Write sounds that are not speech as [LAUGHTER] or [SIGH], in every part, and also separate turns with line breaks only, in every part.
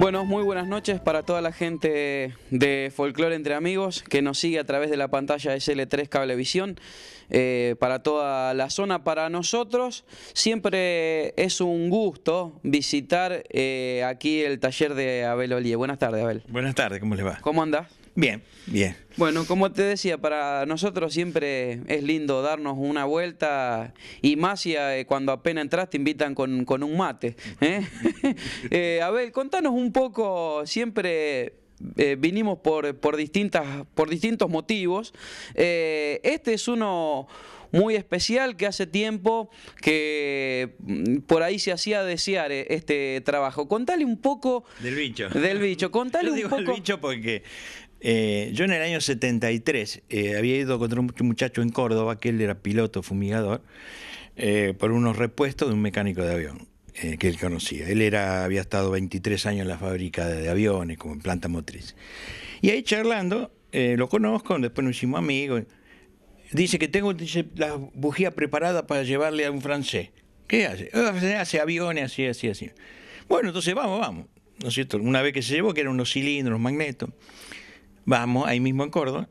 Bueno, muy buenas noches para toda la gente de Folklore Entre Amigos que nos sigue a través de la pantalla SL3 Cablevisión, eh, para toda la zona. Para nosotros siempre es un gusto visitar eh, aquí el taller de Abel Olie. Buenas tardes, Abel. Buenas tardes, ¿cómo le va? ¿Cómo anda? Bien, bien. Bueno, como te decía, para nosotros siempre es lindo darnos una vuelta y más si eh, cuando apenas entras te invitan con, un mate. ¿eh? a [LAUGHS] ver, eh, contanos un poco, siempre vinimos por, distintas, por distintos motivos. este es uno muy especial que hace tiempo que mm, por ahí se hacía desear este trabajo. Contale un poco... Del bicho. Del bicho. Contale un poco... Del bicho
porque eh, yo en el año 73 eh, había ido contra un muchacho en Córdoba, que él era piloto fumigador, eh, por unos repuestos de un mecánico de avión que él conocía. Él era, había estado 23 años en la fábrica de, aviones, como en planta motriz. Y ahí charlando, lo conozco, después nos hicimos amigos. Dice que tengo las la bujía preparada para llevarle a un francés. ¿Qué hace? Ah, hace aviones, así, así, así. Bueno, entonces vamos, vamos. ¿No es cierto? Una vez que se llevó, que eran unos cilindros, magnetos vamos ahí mismo en Córdoba,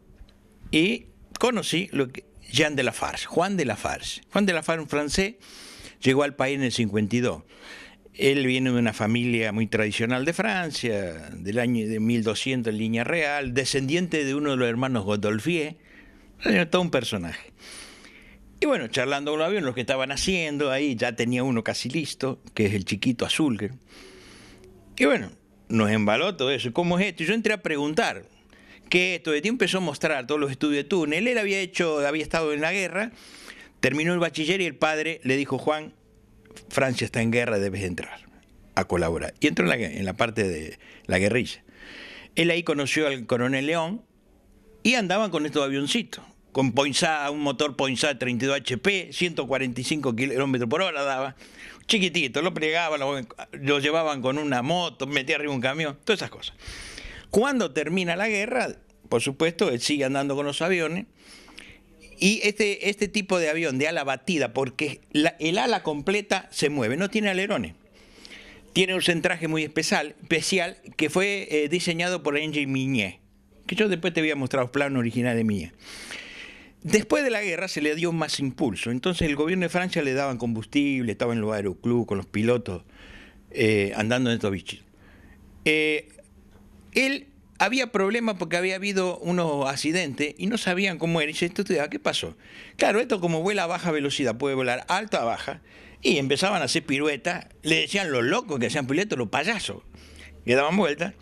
y conocí lo que, Jean de la Farce, Juan de la Farce. Juan de la Farce, un francés, llegó al país en el 52. Él viene de una familia muy tradicional de Francia, del año de 1200 en línea real, descendiente de uno de los hermanos Godolphier, todo un personaje. Y bueno, charlando con los aviones, los que estaban haciendo ahí, ya tenía uno casi listo, que es el chiquito azul. Y bueno, nos embaló todo eso, ¿cómo es esto? yo entré a preguntar, que de ti empezó a mostrar todos los estudios de túnel. Él había, hecho, había estado en la guerra, terminó el bachiller y el padre le dijo, Juan, Francia está en guerra, debes entrar a colaborar. Y entró en la, parte de la guerrilla. Él ahí conoció al coronel León y andaban con estos avioncitos con un motor Poinsat 32 HP, 145 km por hora daba, chiquitito, lo plegaban, lo, llevaban con una moto, metía arriba un camión, todas esas cosas. Cuando termina la guerra, por supuesto, él sigue andando con los aviones. Y este, este tipo de avión de ala batida, porque el ala completa se mueve, no tiene alerones. Tiene un centraje muy especial, especial que fue eh, diseñado por Angie Mignet, que yo después te voy a mostrar los planos originales míos. Después de la guerra se le dio más impulso, entonces el gobierno de Francia le daban combustible, estaba en los aeroclubs con los pilotos eh, andando en estos bichos. Eh, él había problemas porque había habido unos accidentes y no sabían cómo era. Y estudiaba ¿qué pasó? Claro, esto como vuela a baja velocidad, puede volar alto a baja. Y empezaban a hacer piruetas. Le decían los locos que hacían piruetas, los payasos, que daban vueltas.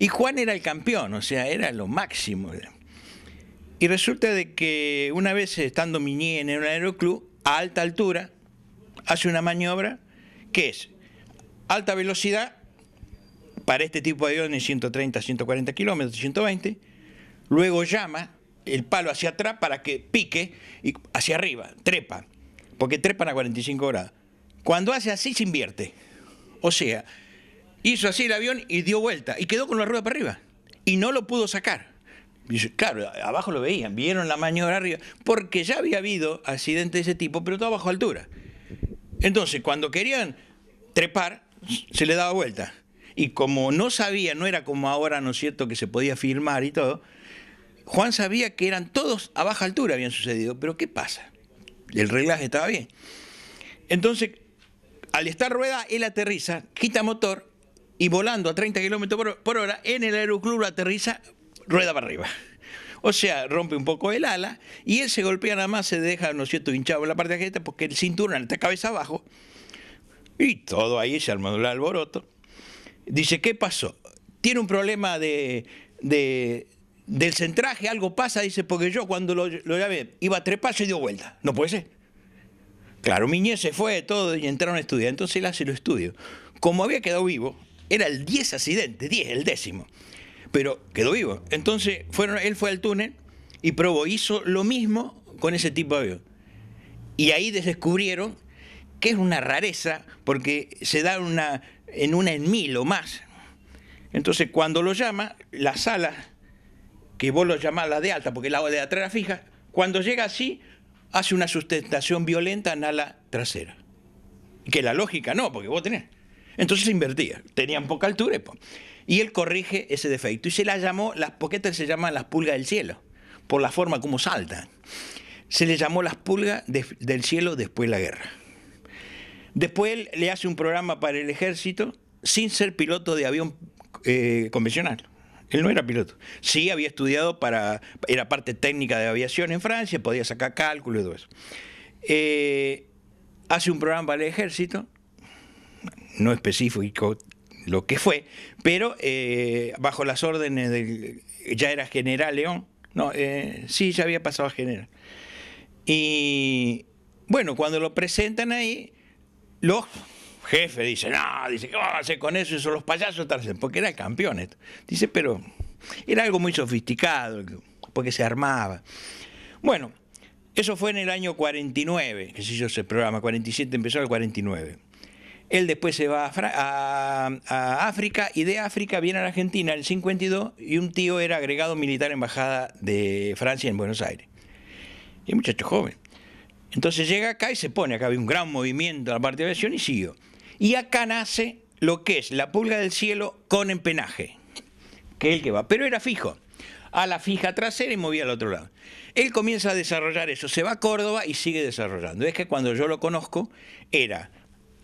Y Juan era el campeón, o sea, era lo máximo. Y resulta de que una vez estando Miñé en un aeroclub, a alta altura, hace una maniobra que es alta velocidad para este tipo de aviones 130, 140 kilómetros, 120, luego llama el palo hacia atrás para que pique y hacia arriba, trepa, porque trepan a 45 grados. Cuando hace así se invierte. O sea, hizo así el avión y dio vuelta y quedó con la rueda para arriba y no lo pudo sacar. claro, abajo lo veían, vieron la maniobra arriba, porque ya había habido accidentes de ese tipo, pero todo bajo altura. Entonces, cuando querían trepar, se le daba vuelta y como no sabía, no era como ahora, ¿no es cierto?, que se podía filmar y todo, Juan sabía que eran todos a baja altura habían sucedido, pero ¿qué pasa? El reglaje estaba bien. Entonces, al estar rueda, él aterriza, quita motor y volando a 30 kilómetros por hora, en el aeroclub aterriza, rueda para arriba. O sea, rompe un poco el ala y él se golpea nada más, se deja, ¿no es cierto?, hinchado en la parte de la porque el cinturón está cabeza abajo. Y todo ahí se armó el alboroto. Dice, ¿qué pasó? Tiene un problema de, del centraje, algo pasa, dice, porque yo cuando lo, lo llamé, iba a treparse y dio vuelta. No puede ser. Claro, Miñez se fue, todo, y entraron a estudiar. Entonces él hace los estudios. Como había quedado vivo, era el 10 accidente, 10, el décimo. Pero quedó vivo. Entonces fueron, él fue al túnel y probó, hizo lo mismo con ese tipo de avión. Y ahí descubrieron que es una rareza, porque se da una, en una en mil o más. Entonces, cuando lo llama, la sala, que vos lo llamás la de alta, porque el la de atrás era fija, cuando llega así, hace una sustentación violenta en ala trasera. Que la lógica no, porque vos tenés. Entonces se invertía, tenían poca altura. Y él corrige ese defecto. Y se la llamó, las poquetas este se llaman las pulgas del cielo, por la forma como saltan. Se le llamó las pulgas del cielo después de la guerra. Después él le hace un programa para el ejército sin ser piloto de avión eh, convencional. Él no era piloto. Sí había estudiado para, era parte técnica de aviación en Francia, podía sacar cálculos y todo eso. Eh, hace un programa para el ejército, no específico lo que fue, pero eh, bajo las órdenes del, ya era general León, no, sí, ya había pasado a general. Y bueno, cuando lo presentan ahí, los jefes dicen, no, dice, ¿qué va a hacer con eso? son los payasos tarde porque eran campeones. Dice, pero era algo muy sofisticado, porque se armaba. Bueno, eso fue en el año 49, que se hizo ese programa, 47 empezó el 49. Él después se va a, África y de África viene a la Argentina en el 52 y un tío era agregado militar embajada de Francia en Buenos Aires. Y un muchacho joven. Entonces llega acá y se pone, acá había un gran movimiento en la parte de aviación y siguió. Y acá nace lo que es la pulga del cielo con empenaje, que es el que va, pero era fijo a la fija trasera y movía al otro lado. Él comienza a desarrollar eso, se va a Córdoba y sigue desarrollando. Es que cuando yo lo conozco era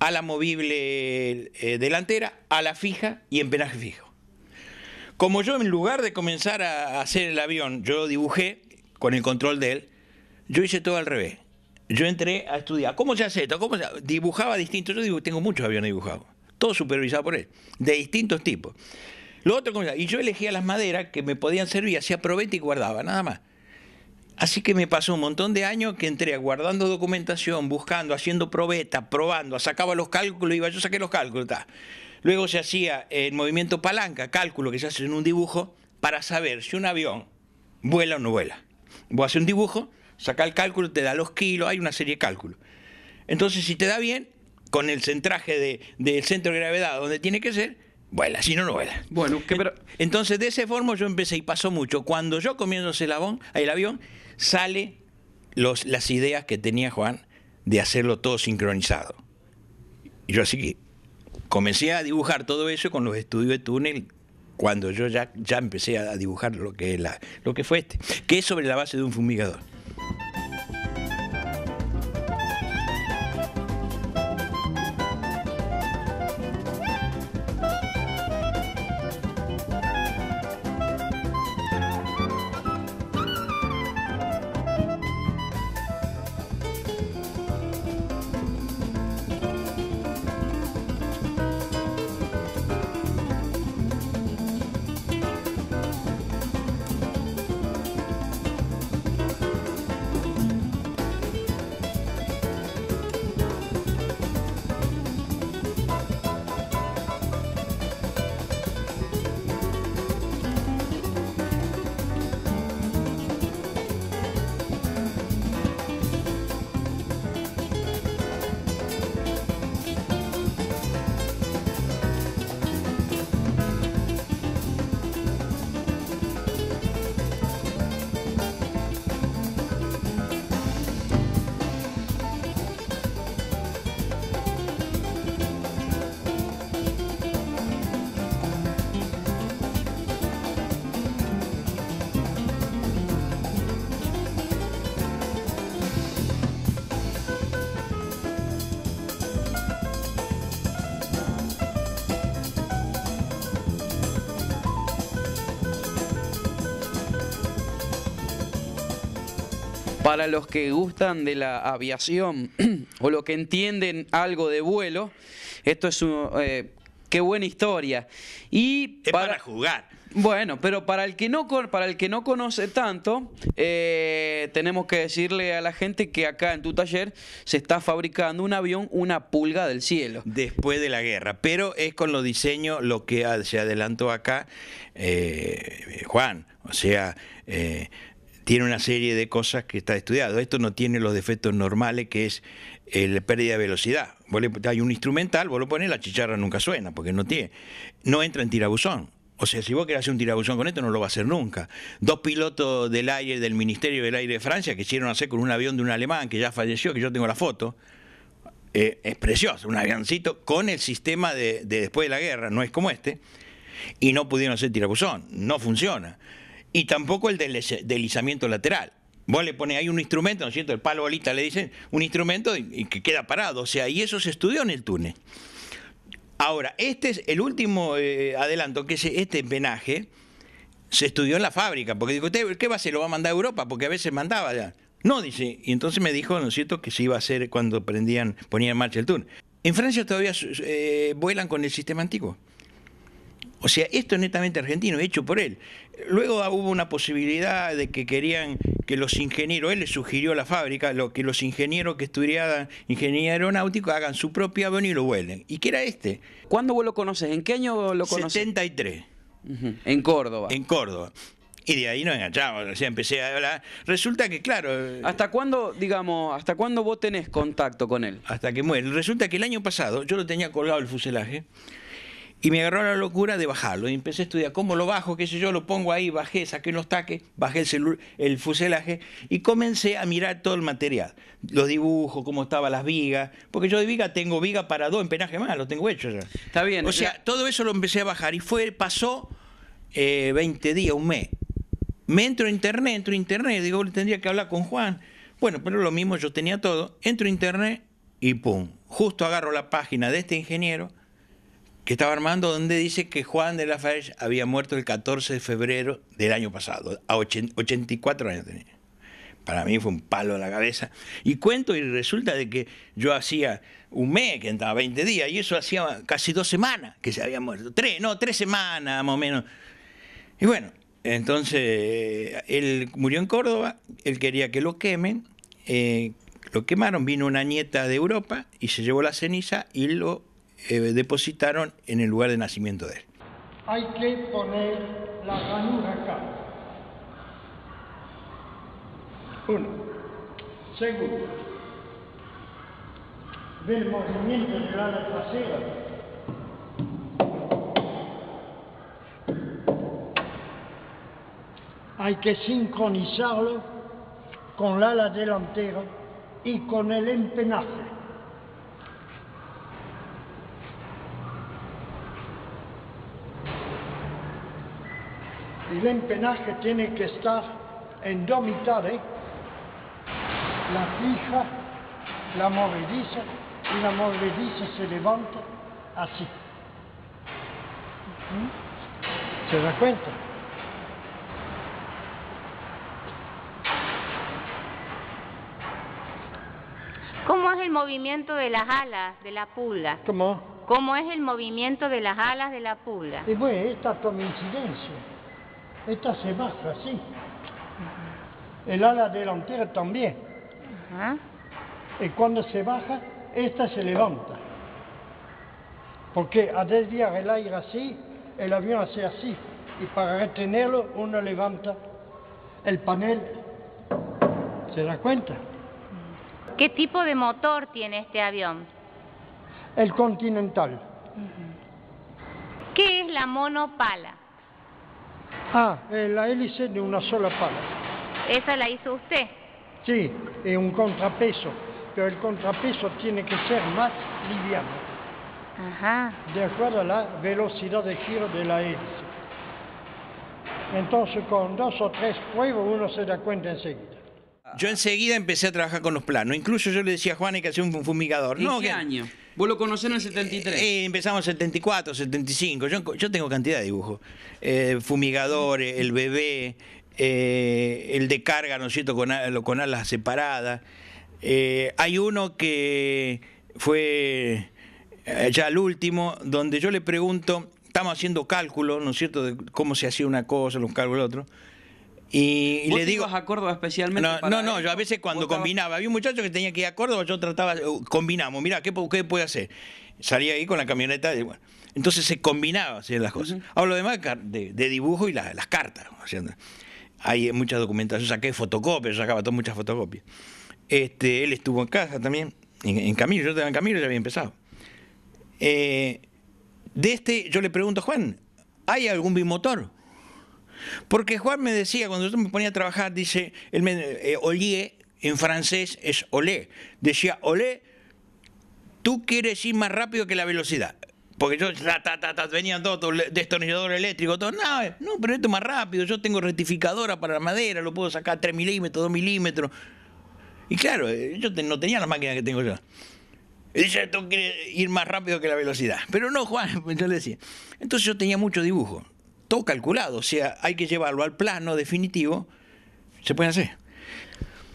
a la movible eh, delantera, a la fija y empenaje fijo. Como yo en lugar de comenzar a hacer el avión, yo dibujé con el control de él, yo hice todo al revés yo entré a estudiar. ¿Cómo se hace esto? ¿Cómo Dibujaba distinto, Yo digo, tengo muchos aviones dibujados, todos supervisados por él, de distintos tipos. Lo otro, y yo elegía las maderas que me podían servir, hacía probeta y guardaba, nada más. Así que me pasó un montón de años que entré guardando documentación, buscando, haciendo probeta, probando, sacaba los cálculos, iba, yo saqué los cálculos, ta. Luego se hacía el movimiento palanca, cálculo que se hace en un dibujo, para saber si un avión vuela o no vuela. Voy a hacer un dibujo, saca el cálculo, te da los kilos, hay una serie de cálculos. Entonces, si te da bien, con el centraje del centro de gravedad donde tiene que ser, vuela, si no, no vuela. Bueno, que, pero... Entonces, de esa forma yo empecé y pasó mucho. Cuando yo comienzo el, el avión, sale los, las ideas que tenía Juan de hacerlo todo sincronizado. Y yo así que comencé a dibujar todo eso con los estudios de túnel cuando yo ya, ya empecé a dibujar lo que, lo que fue este, que es sobre la base de un fumigador.
Para los que gustan de la aviación [CLEARS THROAT] o los que entienden algo de vuelo, esto es un, eh, qué buena historia. Y es para, jugar. Bueno, pero para el que no para el que no conoce tanto, eh, tenemos que decirle a la gente que acá en tu taller se está fabricando un avión, una pulga del cielo. Después de la guerra, pero es con los diseños lo que se adelantó acá, eh,
Juan. O sea, tiene una serie de cosas que está estudiado. Esto no tiene los defectos normales que es eh, la pérdida de velocidad. hay un instrumental, vos lo pones, la chicharra nunca suena porque no tiene. No entra en tirabuzón. O sea, si vos querés hacer un tirabuzón con esto, no lo va a hacer nunca. Dos pilotos del aire, del Ministerio del Aire de Francia, que hicieron hacer con un avión de un alemán que ya falleció, que yo tengo la foto, eh, es precioso, un avioncito con el sistema de después de la guerra, no es como este, y no pudieron hacer tirabuzón, no funciona y tampoco el deslizamiento lateral. Vos le pones ahí un instrumento, ¿no es cierto? El palo bolita le dicen un instrumento y, que queda parado. O sea, y eso se estudió en el túnel. Ahora, este es el último eh, adelanto, que es este empenaje. se estudió en la fábrica. Porque digo, ¿usted qué va a hacer? ¿Lo va a mandar a Europa? Porque a veces mandaba ya. No, dice. Y entonces me dijo, ¿no es cierto?, que se iba a hacer cuando prendían, ponían en marcha el túnel. En Francia todavía eh, vuelan con el sistema antiguo. O sea, esto es netamente argentino, hecho por él. Luego ah, hubo una posibilidad de que querían que los ingenieros, él le sugirió a la fábrica, lo, que los ingenieros que estudiaran ingeniería aeronáutica hagan su propio avión y lo vuelen. ¿Y qué era este?
¿Cuándo vos lo conoces? ¿En qué año lo conoces? 73. En Córdoba. En Córdoba. Y de ahí nos enganchamos, o sea, empecé a hablar. Resulta que, claro... Eh, ¿Hasta cuándo,
digamos, hasta cuándo vos tenés contacto con él? Hasta que muere. Resulta que el año pasado yo lo tenía colgado el fuselaje y me agarró la locura de bajarlo. Y empecé a estudiar cómo lo bajo, qué sé yo, lo pongo ahí, bajé, saqué unos taques, bajé el, el fuselaje y comencé a mirar todo el material. Los dibujos, cómo estaban las vigas. Porque yo de viga tengo viga para dos empenajes más, lo tengo hecho ya. Está bien. O eh, sea, eh. todo eso lo empecé a bajar y fue, pasó eh, 20 días, un mes. Me entro a internet, entro a internet, digo, tendría que hablar con Juan. Bueno, pero lo mismo, yo tenía todo. Entro a internet y pum. Justo agarro la página de este ingeniero que estaba armando, donde dice que Juan de la Fares había muerto el 14 de febrero del año pasado, a 84 años tenía. Para mí fue un palo en la cabeza. Y cuento y resulta de que yo hacía un mes, que entraba 20 días, y eso hacía casi dos semanas que se había muerto. Tres, no, tres semanas más o menos. Y bueno, entonces eh, él murió en Córdoba, él quería que lo quemen, eh, lo quemaron, vino una nieta de Europa y se llevó la ceniza y lo eh, depositaron en el lugar de nacimiento de él.
Hay que poner la ranura acá. Uno. Segundo. Del movimiento de la ala trasera. Hay que sincronizarlo con la ala delantera y con el empenaje. el empenaje tiene que estar en dos mitades. la fija, la moviliza y la moviliza se levanta así. ¿Mm? ¿Se da cuenta? ¿Cómo es el movimiento de las alas de la pula? ¿Cómo? ¿Cómo es el movimiento de las alas de la pula? Y bueno, esta coincidencia. Esta se baja así. El ala delantera también. Y cuando se baja, esta se levanta. Porque a desviar el aire así, el avión hace así. Y para retenerlo, uno levanta el panel. ¿Se da cuenta? ¿Qué tipo de motor tiene este avión? El Continental. ¿Qué es la monopala? Ah, eh, la hélice de una sola pala. ¿Esa la hizo usted? Sí, es un contrapeso, pero el contrapeso tiene que ser más liviano. Ajá. De acuerdo a la velocidad de giro de la hélice. Entonces, con dos o tres juegos uno se da cuenta enseguida.
Yo enseguida empecé a trabajar con los planos. Incluso yo le decía a Juan que hacía un fumigador. no, qué año? Vos lo conocés en el 73. Eh, eh, empezamos en 74, 75. Yo, yo tengo cantidad de dibujos. Eh, fumigador, el bebé, eh, el de carga, ¿no es cierto?, con, con alas separadas. hay uno que fue ya el último, donde yo le pregunto, estamos haciendo cálculos, ¿no es cierto?, de cómo se hacía una cosa, los cálculos otro. Y le digo.
a Córdoba especialmente? No, no, no, yo a veces cuando combinaba,
había un muchacho que tenía que ir a Córdoba, yo trataba, uh, combinamos, mira, ¿qué, ¿qué, puede hacer? Salía ahí con la camioneta, y bueno, entonces se combinaba así las cosas. Hablo además de, de dibujo y las cartas. haciendo hay muchas documentaciones, yo saqué fotocopias, yo sacaba todas muchas fotocopias. Este, él estuvo en casa también, en, Camilo, yo estaba en Camilo, ya había empezado. Eh, de este, yo le pregunto, a Juan, ¿hay algún bimotor? Porque Juan me decía, cuando yo me ponía a trabajar, dice, él eh, eh, en francés es olé. Decía, olé, tú quieres ir más rápido que la velocidad. Porque yo, ta, ta, venía todo, destornillador eléctrico, todo. Eh, no, pero esto es más rápido. Yo tengo rectificadora para la madera, lo puedo sacar 3 milímetros, 2 milímetros. Y claro, yo no tenía la máquina que tengo yo. dice, tú quieres ir más rápido que la velocidad. Pero no, Juan, [LAUGHS] yo le decía. Entonces yo tenía mucho dibujo todo calculado, o sea, hay que llevarlo al
plano definitivo, se puede hacer.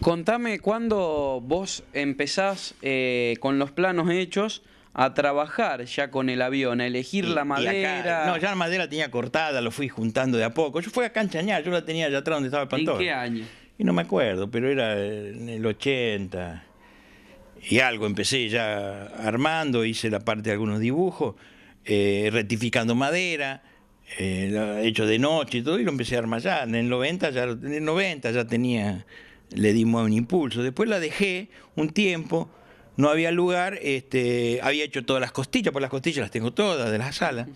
Contame cuándo vos empezás eh, con los planos hechos a trabajar ya con el avión, a elegir la madera. no,
ya la madera tenía cortada, lo fui juntando de a poco. Yo fui a Canchañar, yo la tenía allá atrás donde estaba el pantor. ¿En qué
año? Y no me
acuerdo, pero era en el 80 y algo. Empecé ya armando, hice la parte de algunos dibujos, eh, rectificando madera eh, hecho de noche y todo, y lo empecé a armar ya. En el 90 ya, en el 90 ya tenía, le dimos un impulso. Después la dejé un tiempo, no había lugar, este, había hecho todas las costillas, por las costillas las tengo todas de la sala.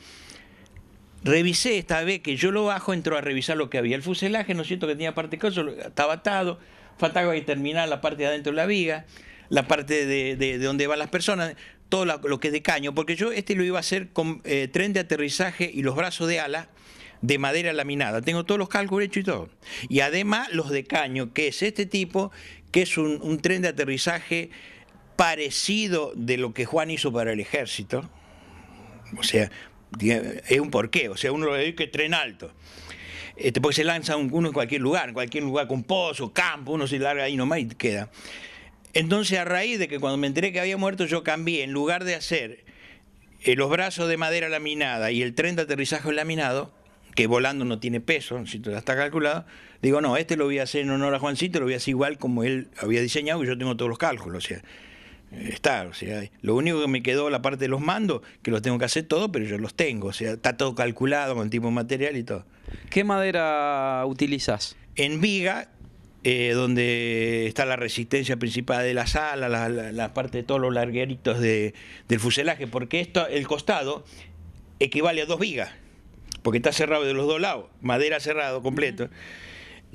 Revisé esta vez que yo lo bajo, entró a revisar lo que había. El fuselaje, no siento que tenía parte de estaba atado, faltaba que terminar la parte de adentro de la viga, la parte de donde van las personas todo lo que es de caño, porque yo este lo iba a hacer con eh, tren de aterrizaje y los brazos de ala de madera laminada. Tengo todos los cálculos hechos y todo. Y además los de caño, que es este tipo, que es un, tren de aterrizaje parecido de lo que Juan hizo para el ejército. O sea, es un porqué. O sea, uno lo ve que tren alto. Este, porque se lanza uno en cualquier lugar, en cualquier lugar con pozo, campo, uno se larga ahí nomás y queda. Entonces, a raíz de que cuando me enteré que había muerto, yo cambié, en lugar de hacer eh, los brazos de madera laminada y el tren de aterrizaje laminado, que volando no tiene peso, si todo está calculado, digo, no, este lo voy a hacer en honor a Juancito, lo voy a hacer igual como él había diseñado, y yo tengo todos los cálculos, o sea, eh, está, o sea, lo único que me quedó la parte de los mandos, que los tengo que hacer todo, pero yo los tengo, o sea, está todo calculado con tipo de material y todo.
¿Qué madera
utilizas? En viga eh, donde está la resistencia principal de la sala, la, parte de todos los largueritos del fuselaje, porque esto, el costado equivale a dos vigas, porque está cerrado de los dos lados, madera cerrado completo.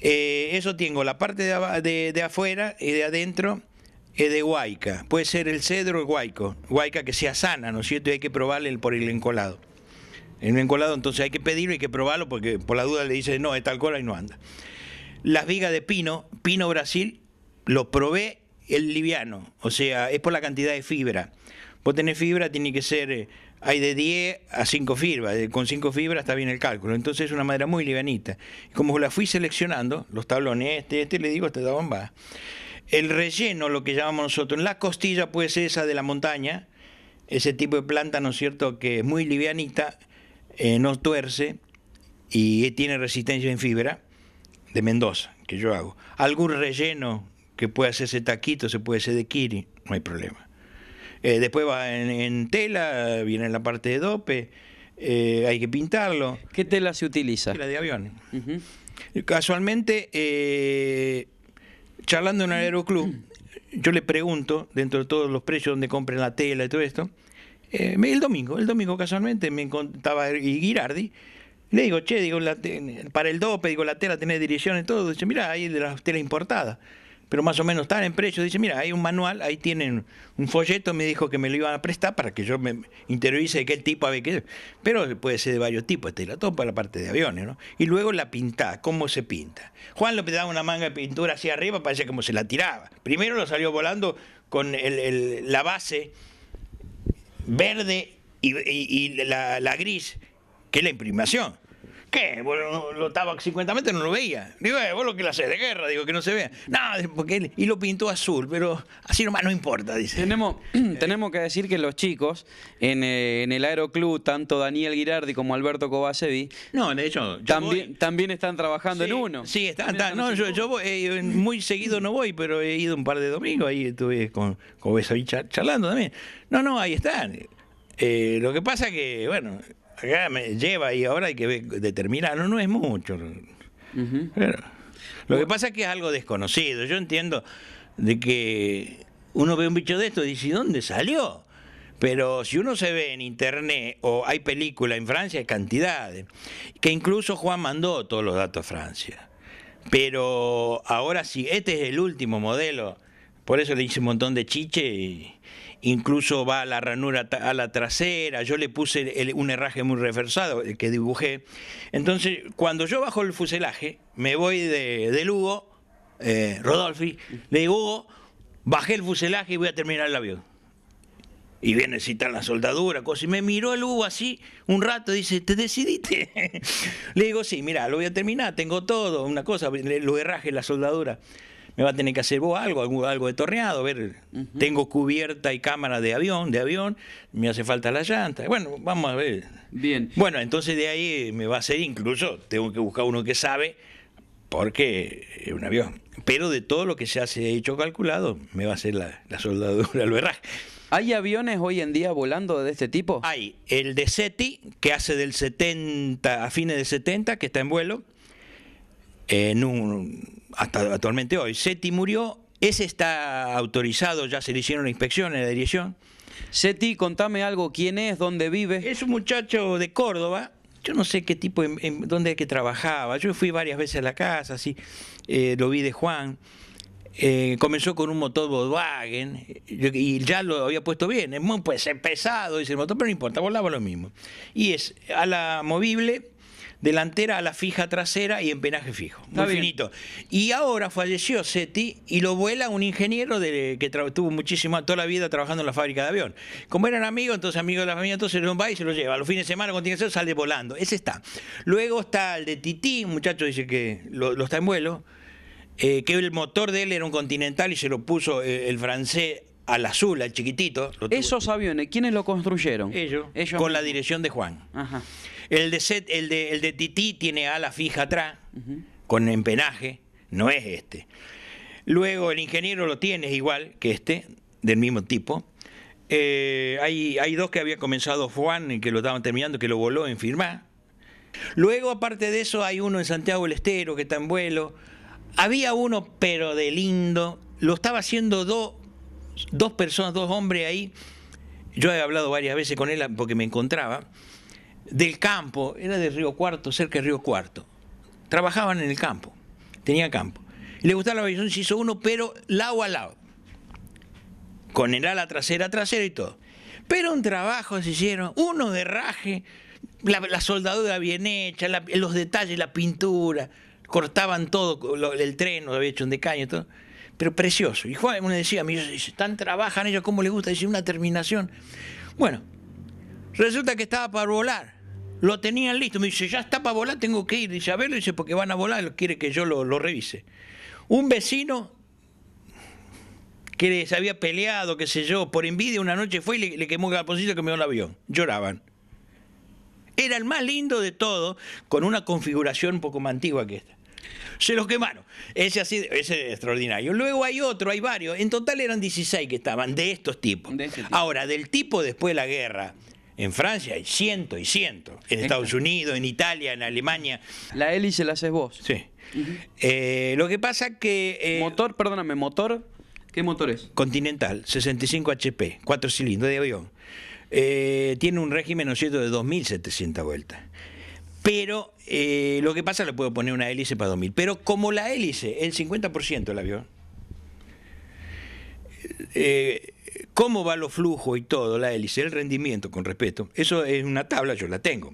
Eh, eso tengo la parte de, afuera y de adentro es de guaica. Puede ser el cedro o el guaico. Guaica que sea sana, ¿no es cierto? Y hay que probarle por el encolado. En encolado entonces hay que pedirlo, hay que probarlo, porque por la duda le dice, no, es tal cola y no anda las vigas de pino, pino Brasil, lo probé el liviano, o sea, es por la cantidad de fibra. Vos tener fibra, tiene que ser, eh, hay de 10 a 5 fibras, eh, con 5 fibras está bien el cálculo, entonces es una madera muy livianita. Como la fui seleccionando, los tablones, este, este, le digo, este da bomba. El relleno, lo que llamamos nosotros, en la costilla puede ser esa de la montaña, ese tipo de planta, ¿no es cierto?, que es muy livianita, eh, no tuerce y tiene resistencia en fibra de Mendoza, que yo hago, algún relleno que puede hacerse taquito, se puede hacer de kiri, no hay problema. Eh, después va en, tela, viene en la parte de dope, eh, hay que pintarlo. ¿Qué tela se utiliza? Tela de avión. Casualmente, eh, charlando en un aeroclub, yo le pregunto, dentro de todos los precios donde compren la tela y todo esto, el domingo, el domingo casualmente me contaba Girardi, le digo, che, digo, para el dope, digo, la tela tiene dirección y todo. Dice, mira, ahí de las telas importadas. Pero más o menos están en precio. Dice, mira, hay un manual, ahí tienen un folleto. Me dijo que me lo iban a prestar para que yo me interiorice de qué tipo había que. Pero puede ser de varios tipos tela, todo para la parte de aviones, ¿no? Y luego la pintada cómo se pinta. Juan le daba una manga de pintura hacia arriba, parecía como se la tiraba. Primero lo salió volando con la base verde y, la gris, que es la imprimación. ¿Qué? bueno lo, estaba 50 metros no lo veía.
Digo, eh, vos lo que la haces de guerra, digo, que no se vea. No, porque y lo pintó azul, pero así nomás no importa, dice. Tenemos, eh, [CLEARS THROAT] tenemos que decir que los chicos eh, en, el aeroclub, tanto Daniel Girardi como Alberto Cobasevi, no, de hecho, también, también están trabajando en uno. Sí,
están, no, yo, voy, eh, muy seguido no voy, pero he ido un par de domingos, ahí estuve con Cobasevi charlando también. No, no, ahí están. lo que pasa que, bueno, acá me lleva y ahora hay que determinar, no, es mucho. lo que pasa es que es algo desconocido. Yo entiendo de que uno ve un bicho de esto y dice, ¿dónde salió? Pero si uno se ve en internet o hay película en Francia, hay cantidades. Que incluso Juan mandó todos los datos a Francia. Pero ahora sí, este es el último modelo. Por eso le hice un montón de chiche y, incluso va a la ranura a la trasera, yo le puse un herraje muy reforzado, que dibujé. Entonces, cuando yo bajo el fuselaje, me voy de, Lugo, eh, Rodolfi, le digo, bajé el fuselaje y voy a terminar el avión. Y viene si la soldadura, cosa. Y me miró el Hugo así un rato, dice, ¿te decidiste? [LAUGHS] le digo, sí, mira, lo voy a terminar, tengo todo, una cosa, lo herraje, la soldadura me va a tener que hacer algo, algo, de torneado, a ver, tengo cubierta y cámara de avión, de avión, me hace falta la llanta, bueno, vamos a ver. Bien. Bueno, entonces de ahí me va a hacer incluso, tengo que buscar uno que sabe, porque es un avión. Pero de todo lo que se hace hecho calculado, me va a hacer la, soldadura, lo verás. ¿Hay aviones hoy en día volando de este tipo? Hay el de SETI, que hace del 70, a fines del 70, que está en vuelo, en un hasta actualmente hoy, SETI murió, ese está autorizado, ya se le hicieron inspecciones en la dirección. SETI, contame algo, ¿quién es? ¿Dónde vive? Es un muchacho de Córdoba, yo no sé qué tipo, en, dónde dónde que trabajaba, yo fui varias veces a la casa, así, eh, lo vi de Juan. Eh, comenzó con un motor Volkswagen y ya lo había puesto bien. Pues es pesado, dice el motor, pero no importa, volaba lo mismo. Y es a la movible delantera a la fija trasera y empenaje fijo. Muy finito. Y ahora falleció SETI y lo vuela un ingeniero que tuvo muchísima, toda la vida trabajando en la fábrica de avión. Como eran amigos, entonces amigos de la familia, entonces lo va y se lo lleva. los fines de semana, cuando tiene sale volando. Ese está. Luego está el de Titi, un muchacho dice que lo, está en vuelo. Eh, que el motor de él era un Continental y se lo puso eh, el francés al azul, al chiquitito. Esos aviones, ¿quiénes lo construyeron? Ellos. con la dirección de Juan. El, de Set, el, de, el de tiene ala fija atrás, con empenaje, no es este. Luego el ingeniero lo tiene igual que este, del mismo tipo. Eh, hay, dos que había comenzado Juan y que lo estaban terminando, que lo voló en firmar. Luego, aparte de eso, hay uno en Santiago del Estero que está en vuelo. Había uno, pero de lindo. Lo estaba haciendo dos dos personas, dos hombres ahí, yo he hablado varias veces con él porque me encontraba, del campo, era de Río Cuarto, cerca de Río Cuarto, trabajaban en el campo, tenía campo. Y le gustaba la aviación, se hizo uno, pero lado a lado, con el ala trasera, trasera y todo. Pero un trabajo se hicieron, uno de raje, la, soldadura bien hecha, los detalles, la pintura, cortaban todo, el tren, lo había hecho un decaño y todo pero precioso. Y Juan, me decía, me dice, tan trabajan ellos, ¿cómo les gusta? Dice, una terminación. Bueno, resulta que estaba para volar. Lo tenían listo. Me dice, ya está para volar, tengo que ir. Dice, a verlo, dice, porque van a volar, quiere que yo lo, revise. Un vecino que se había peleado, qué sé yo, por envidia, una noche fue y le, quemó el galponcito que me dio el avión. Lloraban. Era el más lindo de todo, con una configuración un poco más antigua que esta se los quemaron. Ese, así, ese es extraordinario. Luego hay otro, hay varios. En total eran 16 que estaban de estos tipos. Ahora, del tipo después de la guerra, en Francia hay cientos y cientos. En Estados Unidos, en Italia, en Alemania. La hélice la haces vos. Sí. Eh, lo que pasa que... Eh, motor, perdóname, motor. ¿Qué motor es? Continental, 65 HP, cuatro cilindros de avión. Eh, tiene un régimen, ¿no es cierto?, de 2.700 vueltas. Pero eh, lo que pasa, le puedo poner una hélice para 2000. Pero como la hélice, el 50% del avión, eh, cómo va los flujos y todo, la hélice, el rendimiento con respeto, eso es una tabla, yo la tengo.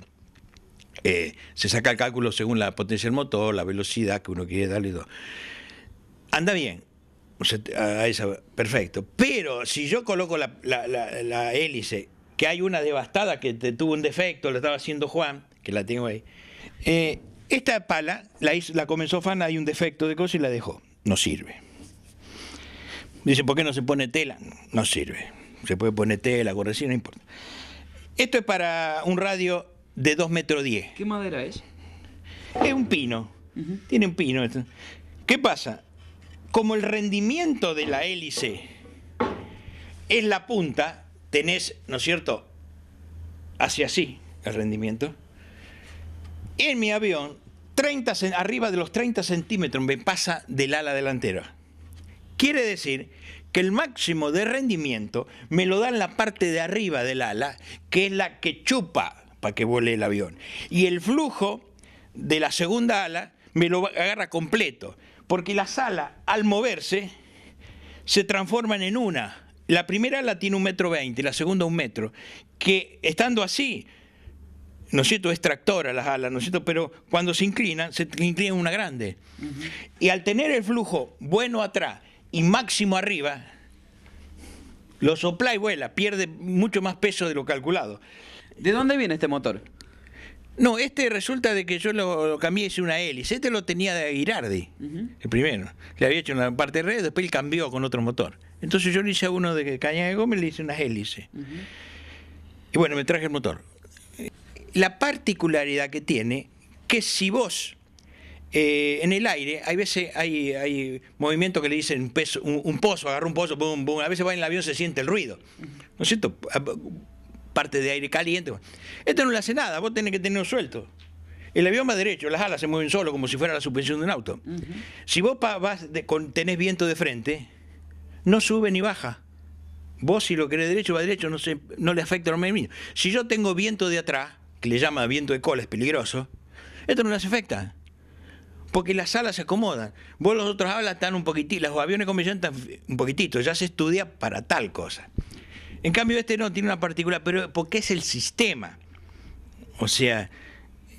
Eh, se saca el cálculo según la potencia del motor, la velocidad que uno quiere darle Anda bien, perfecto. Pero si yo coloco la, hélice, que hay una devastada que tuvo un defecto, lo estaba haciendo Juan, la tengo ahí. Eh, esta pala la, comenzó Fana, hay un defecto de cosa y la dejó. No sirve. Dice, ¿por qué no se pone tela? No sirve. Se puede poner tela, corrección, no importa. Esto es para un radio de 2 metros 10. ¿Qué madera es? Es un pino. Tiene un pino. ¿Qué pasa? Como el rendimiento de la hélice es la punta, tenés, ¿no es cierto? Hacia así el rendimiento en mi avión, arriba de los 30 centímetros me pasa del ala delantera. Quiere decir que el máximo de rendimiento me lo da en la parte de arriba del ala, que es la que chupa para que vuele el avión. Y el flujo de la segunda ala me lo agarra completo, porque las alas al moverse se transforman en una. La primera ala tiene un metro veinte, la segunda un metro, que estando así ¿no es cierto?, es tractora las alas, ¿no es pero cuando se inclinan, se inclina una grande. Y al tener el flujo bueno atrás y máximo arriba, lo sopla y vuela, pierde mucho más peso de lo calculado. ¿De dónde viene este motor? No, este resulta de que yo lo, cambié cambié, hice una hélice. Este lo tenía de Aguirardi, el primero. Le había hecho una parte de red, después él cambió con otro motor. Entonces yo le hice a uno de Caña de Gómez, le hice unas hélices. Y bueno, me traje el motor la particularidad que tiene que si vos eh, en el aire, hay veces hay, movimientos que le dicen un, pozo, agarra un pozo, boom, boom. a veces va en el avión se siente el ruido, ¿no es cierto? Ah, parte de aire caliente. Esto no le hace nada, vos tenés que tenerlo suelto. El avión va derecho, las alas se mueven solo como si fuera la suspensión de un auto. Si vos vas tenés viento de frente, no sube ni baja. Vos si lo querés derecho va derecho, no, no le afecta lo mismo. Si yo tengo viento de atrás, que le llama viento de cola, es peligroso, esto no las afecta. Porque las alas se acomodan. Vos los otros alas están un poquitito, los aviones con están un poquitito, ya se estudia para tal cosa. En cambio este no, tiene una partícula, pero porque es el sistema. O sea,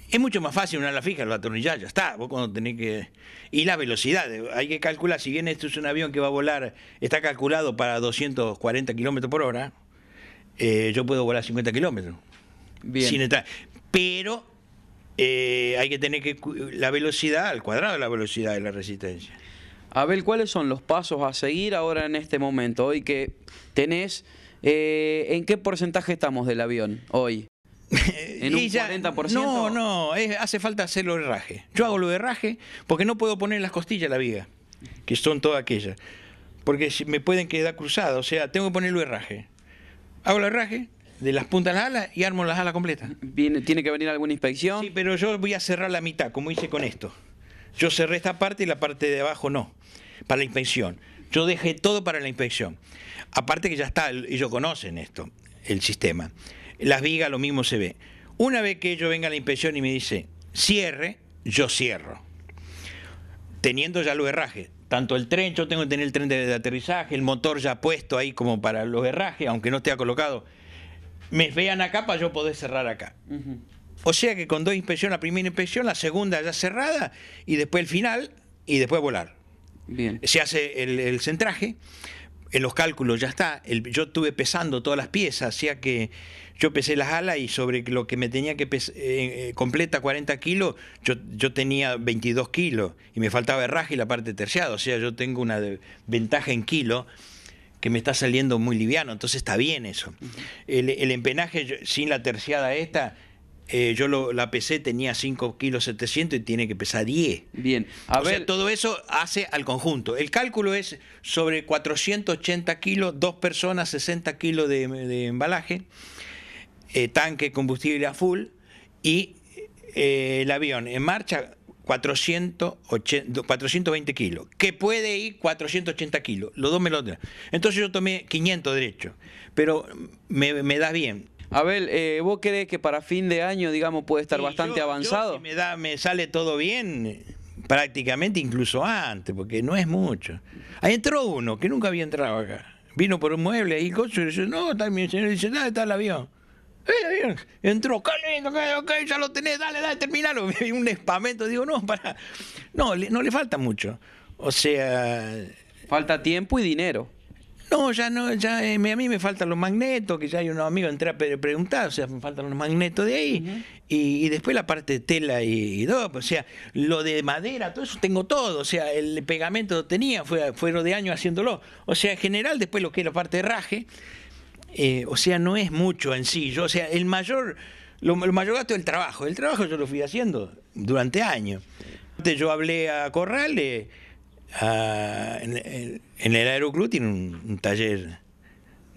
es mucho más fácil una ala fija, la atornillar, ya está. Vos cuando tenés que. Y la velocidad, hay que calcular. Si bien esto es un avión que va a volar, está calculado para 240 kilómetros por hora, eh, yo puedo volar 50 kilómetros. Sin
Pero eh, hay que tener que la velocidad al cuadrado de la velocidad de la resistencia. Abel, ¿cuáles son los pasos a seguir ahora en este momento? Hoy que tenés, eh, ¿en qué porcentaje estamos del avión hoy? [LAUGHS] ¿En un 40%? No,
no, hace falta hacer el herraje Yo hago lo herraje porque no puedo poner las costillas a la viga, que son todas aquellas. Porque me pueden quedar cruzadas, o sea, tengo que poner el herraje Hago el herraje, de las puntas de las alas y armo las alas completas. Viene, ¿Tiene que venir alguna inspección? Sí, pero yo voy a cerrar la mitad, como hice con esto. Yo cerré esta parte y la parte de abajo no, para la inspección. Yo dejé todo para la inspección. Aparte que ya está, ellos conocen esto, el sistema. Las vigas lo mismo se ve. Una vez que ellos vengan a la inspección y me dice cierre, yo cierro. Teniendo ya los herrajes. Tanto el tren, yo tengo que tener el tren de aterrizaje, el motor ya puesto ahí como para los herrajes, aunque no esté colocado me vean acá para yo poder cerrar acá. O sea que con dos inspecciones, la primera inspección, la segunda ya cerrada y después el final y después volar. Se hace el, centraje, en los cálculos ya está. yo estuve pesando todas las piezas, o que yo pesé las alas y sobre lo que me tenía que pesar, eh, eh, completa 40 kilos, yo, tenía 22 kilos y me faltaba herraje y la parte terciada, o sea, yo tengo una ventaja en kilo que me está saliendo muy liviano, entonces está bien eso. El, empenaje sin la terciada esta, eh, yo la pesé, tenía 5 kilos 700 y tiene que pesar 10. Bien. A ver... todo eso hace al conjunto. El cálculo es sobre 480 kilos, dos personas, 60 kilos de, embalaje, eh, tanque, combustible a full y eh, el avión en marcha 480, 420 kilos, que puede ir 480 kilos, los dos me lo dan. Entonces yo tomé 500 derechos, pero me, me da bien. a ver eh, ¿vos crees que para fin de año, digamos, puede estar bastante avanzado? Yo, si me, da, me sale todo bien, prácticamente incluso antes, porque no es mucho. Ahí entró uno que nunca había entrado acá. Vino por un mueble ahí, coche, y no, está, mi señor dice, no, está el avión. Eh, entró, ya lo tenés, dale, dale, terminalo. [LAUGHS] un espamento, digo, no, para. No, no le falta mucho. O sea. Falta tiempo y dinero. No, ya no, ya eh, a mí me faltan los magnetos, que ya hay unos amigos entré a preguntar, o sea, me faltan los magnetos de ahí, y, después la parte de tela y, dos o sea, lo de madera, todo eso tengo todo, o sea, el pegamento tenía, fue, fueron de años haciéndolo, o sea, en general después lo que es la parte de raje, eh, o sea, no es mucho en sí. Yo, o sea, el mayor, lo, mayor gasto es el trabajo. El trabajo yo lo fui haciendo durante años. Entonces yo hablé a Corrales, eh, en, el Aeroclub tiene un, taller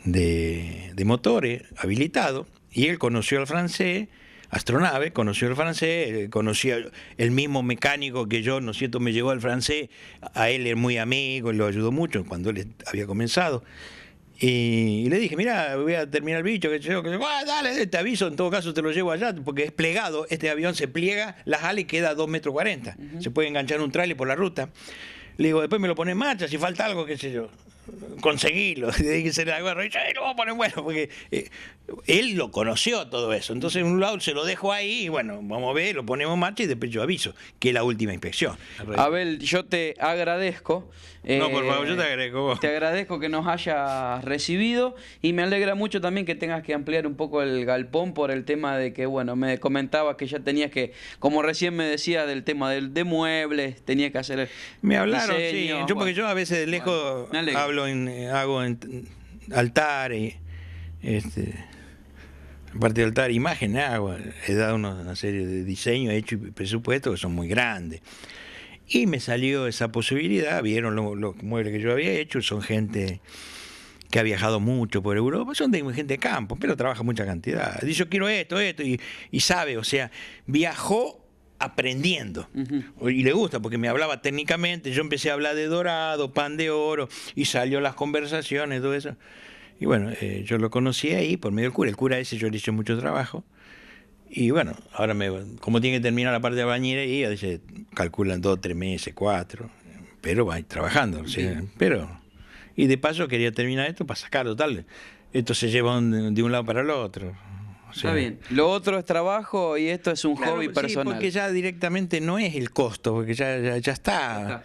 de, motores habilitado, y él conoció al francés, astronave, conoció al francés, eh, conocía el mismo mecánico que yo, ¿no es me llevó al francés, a él era muy amigo, lo ayudó mucho cuando él había comenzado. Y le dije, mira, voy a terminar el bicho, que yo, que yo, dale, te aviso, en todo caso te lo llevo allá, porque es plegado, este avión se pliega, las alas queda a 2 metros 40, se puede enganchar un tráiler por la ruta. Le digo, después me lo pones en marcha, si falta algo, qué sé yo, conseguirlo. Y [LAUGHS] se le agarro, y yo, lo voy a poner bueno, porque eh, él lo conoció todo eso. Entonces, en un lado se lo dejo ahí, y bueno, vamos a ver, lo ponemos en marcha y después yo aviso, que es la última inspección.
Abel, yo te agradezco no, por favor, yo te eh, agradezco Te agradezco que nos hayas recibido y me alegra mucho también que tengas que ampliar un poco el galpón por el tema de que, bueno, me comentabas que ya tenías que, como recién me decía, del tema del de muebles, tenías que hacer. Me hablaron, sí. Yo, porque yo
a veces de lejos hablo, en, eh, hago en, Este, Aparte de altar, imagen, hago, he dado una, serie de diseños He hecho presupuestos que son muy grandes. Y me salió esa posibilidad, vieron los, muebles que yo había hecho, son gente que ha viajado mucho por Europa, son de gente de campo, pero trabaja mucha cantidad. Dice, yo quiero esto, esto, y, sabe, o sea, viajó aprendiendo. Y le gusta, porque me hablaba técnicamente, yo empecé a hablar de dorado, pan de oro, y salió las conversaciones, todo eso. Y bueno, eh, yo lo conocí ahí por medio del cura. El cura ese yo le hice mucho trabajo. Y bueno, ahora me, como tiene que terminar la parte de bañilería, dice, calculan dos, tres meses, cuatro, pero va trabajando, sí pero... Y de paso quería terminar esto para sacarlo, tal. Esto se lleva de un lado para el otro. Está bien. Lo otro es
trabajo y esto es un hobby personal. Sí, porque ya
directamente no es el costo, porque ya, ya, está.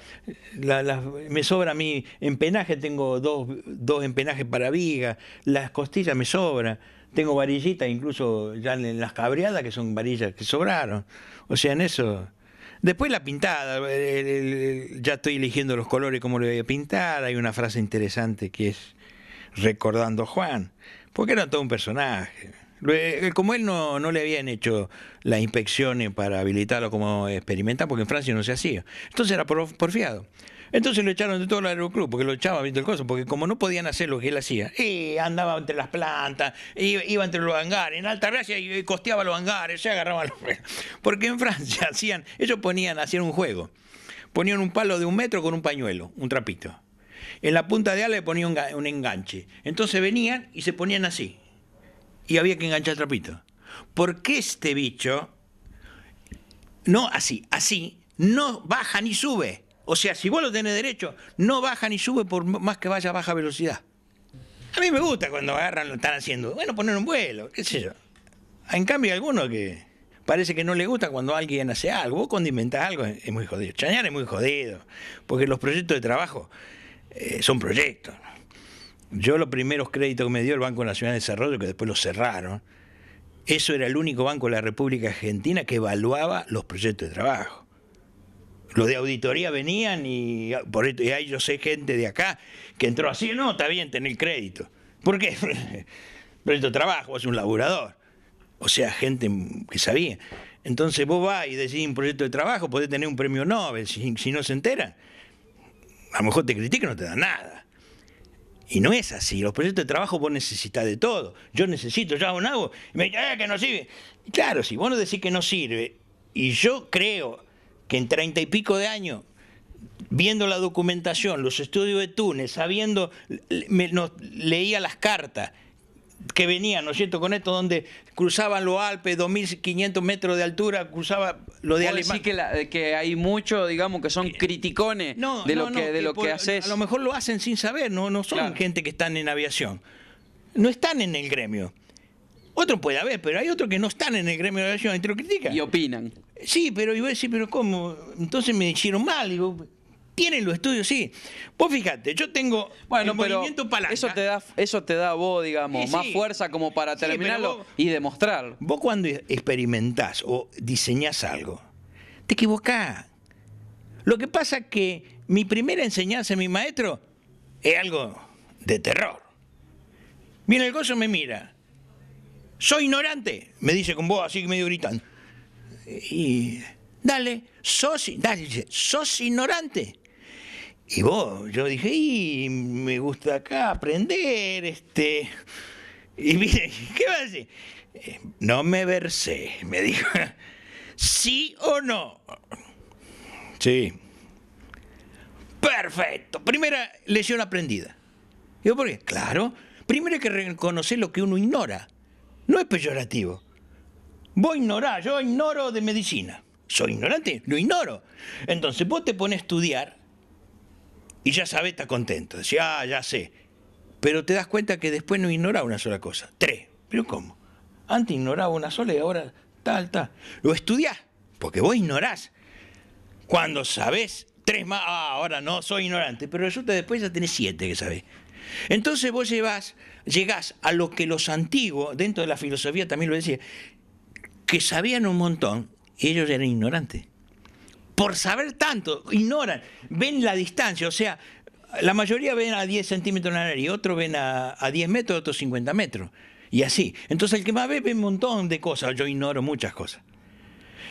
me sobra mi empenaje, tengo dos, dos empenajes para viga, las costillas me sobra. Tengo varillitas incluso ya en las cabreadas, que son varillas que sobraron. O sea, en eso. Después la pintada, ya estoy eligiendo los colores, cómo le voy a pintar. Hay una frase interesante que es recordando a Juan, porque era todo un personaje. Eh, como él no, no, le habían hecho las inspecciones para habilitarlo como experimental, porque en Francia no se hacía. Entonces era porfiado. Entonces lo echaron de todo el aeroclub, porque lo echaban ¿viste el coso Porque como no podían hacer lo que él hacía, y andaba entre las plantas, iba, iba entre los hangares, en alta gracia y costeaba los hangares, se agarraba los [LAUGHS] Porque en Francia [LAUGHS] hacían, ellos ponían, hacían un juego. Ponían un palo de un metro con un pañuelo, un trapito. En la punta de ala le ponían un, un enganche. Entonces venían y se ponían así. Y había que enganchar el trapito. porque este bicho, no así, así, no baja ni sube? O sea, si vos lo tenés derecho, no baja ni sube por más que vaya a baja velocidad. A mí me gusta cuando agarran, lo están haciendo. Bueno, poner un vuelo, qué sé yo. En cambio, hay algunos que parece que no le gusta cuando alguien hace algo. Vos inventás algo, es muy jodido. Chañar es muy jodido, porque los proyectos de trabajo eh, son proyectos. Yo los primeros créditos que me dio el Banco Nacional de Desarrollo, que después los cerraron, eso era el único banco de la República Argentina que evaluaba los proyectos de trabajo. Los de auditoría venían y por y ahí yo sé gente de acá que entró así, no, está bien tener crédito. ¿Por qué? [LAUGHS] Proyecto de trabajo, es un laburador. O sea, gente que sabía. Entonces vos vas y decís un proyecto de trabajo, podés tener un premio Nobel, si, no se entera a lo mejor te critican, no te dan nada. Y no es así. Los proyectos de trabajo vos necesitas de todo. Yo necesito, yo hago un hago. Y me dicen, ah, que no sirve. Claro, si vos no decís que no sirve, y yo creo que en treinta y pico de años, viendo la documentación, los estudios de Túnez, sabiendo, leía las cartas que venían, ¿no es cierto?, con esto, donde cruzaban los Alpes, 2.500 metros de altura, cruzaba lo de Alemania. que, eh, que hay muchos, digamos, que son eh, criticones de, lo, que, no, lo haces. A lo mejor lo hacen sin saber, no, son gente que están en aviación. No están en el gremio. Otro puede haber, pero hay otros que no están en el gremio de aviación y te lo critican. Y opinan. Sí, pero iba a pero ¿cómo? Entonces me hicieron mal.
tienen los estudios, sí. Vos fíjate, yo tengo bueno, pero movimiento palanca. Eso te da, eso te da a vos, digamos, más fuerza como para terminarlo y demostrar. Vos cuando experimentás o diseñás algo, te equivocás. Lo que pasa
es que mi primera enseñanza en mi maestro es algo de terror. Viene el gozo me mira. Soy ignorante, me dice con voz así medio gritante y dale, sos, dale, sos ignorante. Y vos, yo dije, y me gusta acá aprender, este. Y mire, [LAUGHS] ¿qué va a decir? Eh, no me versé, me dijo. [LAUGHS] ¿Sí o no? Sí. Perfecto. Primera lección aprendida. Yo, qué? claro, primero hay que reconocer lo que uno ignora. No es peyorativo. Vos ignorás, yo ignoro de medicina. Soy ignorante, lo ignoro. Entonces vos te pones a estudiar y ya sabes, estás contento. Decís, ah, ya sé. Pero te das cuenta que después no ignora una sola cosa. Tres. ¿Pero cómo? Antes ignoraba una sola y ahora tal, tal. Lo estudiás, porque vos ignorás. Cuando sabes tres más, ah, ahora no, soy ignorante. Pero resulta después ya tenés siete que sabés. Entonces vos llevas, llegás a lo que los antiguos, dentro de la filosofía también lo decía, que sabían un montón y ellos eran ignorantes. Por saber tanto, ignoran, ven la distancia, o sea, la mayoría ven a 10 centímetros de la nariz, otros ven a, a 10 metros, otros 50 metros, y así. Entonces el que más ve ve un montón de cosas, yo ignoro muchas cosas.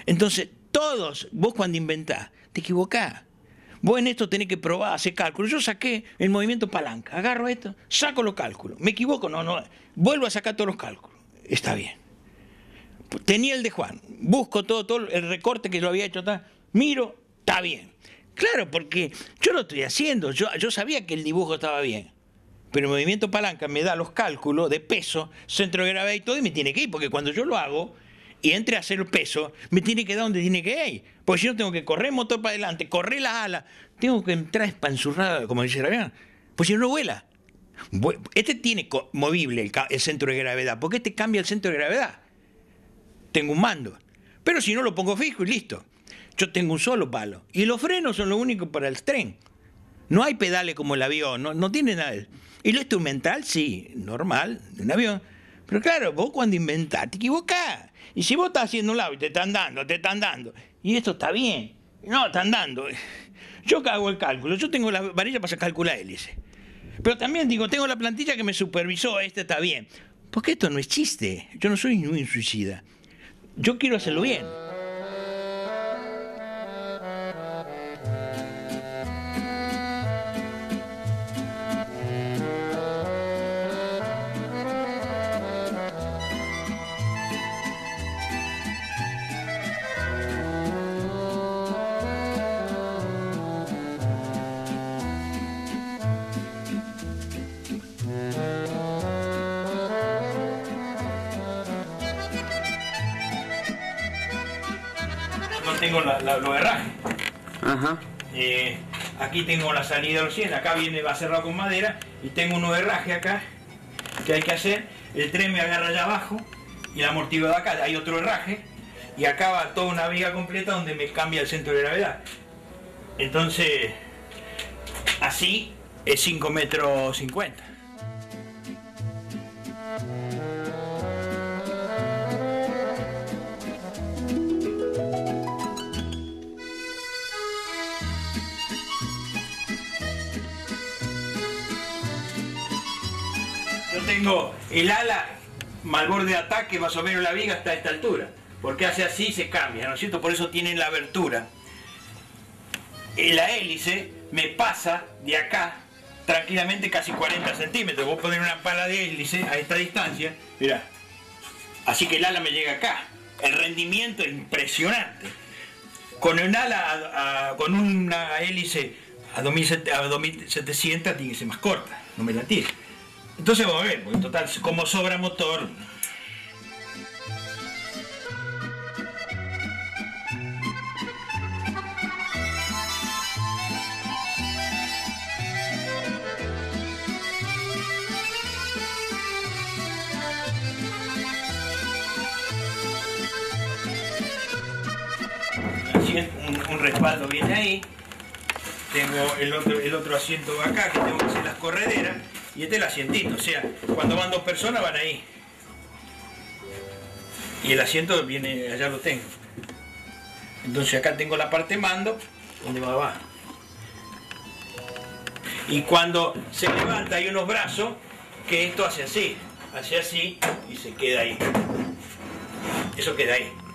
Entonces, todos, vos cuando inventás, te equivocás. Vos en esto tenés que probar, hacer cálculos. Yo saqué el movimiento palanca, agarro esto, saco los cálculos, me equivoco, no, no, vuelvo a sacar todos los cálculos. Está bien tenía el de Juan, busco todo, todo el recorte que lo había hecho, miro, está bien. Claro, porque yo lo estoy haciendo, yo, yo sabía que el dibujo estaba bien. Pero el movimiento palanca me da los cálculos de peso, centro de gravedad y todo, y me tiene que ir, porque cuando yo lo hago y entre a hacer el peso, me tiene que dar donde tiene que ir. Porque si no tengo que correr motor para adelante, correr las alas, tengo que entrar espanzurrada, como dice el porque si no, no vuela. Este tiene movible el centro de gravedad, porque este cambia el centro de gravedad tengo un mando. Pero si no, lo pongo fijo y listo. Yo tengo un solo palo. Y los frenos son lo único para el tren. No hay pedales como el avión, no, no tiene nada. Y lo instrumental, sí, normal, de un avión. Pero claro, vos cuando inventás te equivocás. Y si vos estás haciendo un lado y te están dando, te están dando, y esto está bien, no, están dando. [LAUGHS] Yo hago el cálculo, yo tengo la varilla para calcular hélice. Pero también digo, tengo la plantilla que me supervisó, este está bien. Porque esto no es chiste, yo no soy un suicida yo quiero hacerlo bien. tengo la salida los 100, acá viene, va cerrado con madera y tengo un herraje acá que hay que hacer, el tren me agarra allá abajo y la amortigua de acá, hay otro herraje y acá va toda una viga completa donde me cambia el centro de gravedad. Entonces, así es 5 metros 50. el ala mal borde de ataque, más o menos la viga hasta esta altura, porque hace así se cambia, ¿no es cierto? Por eso tienen la abertura. Eh, la hélice me pasa de acá tranquilamente casi 40 centímetros. Vos poner una pala de hélice a esta distancia, mira así que el ala me llega acá. El rendimiento es impresionante. Con un ala, con una hélice a 2700 tiene que ser más corta, no me la tires. Entonces vamos a ver, en total, como sobra motor, Un, un, respaldo viene ahí. Tengo el otro, el otro asiento acá, que tengo que hacer las correderas. Y este es el asientito, o sea, cuando van dos personas van ahí. Y el asiento viene, allá lo tengo. Entonces acá tengo la parte mando, donde va abajo. Y cuando se levanta hay unos brazos que esto hace así, hace así y se queda ahí. Eso queda ahí.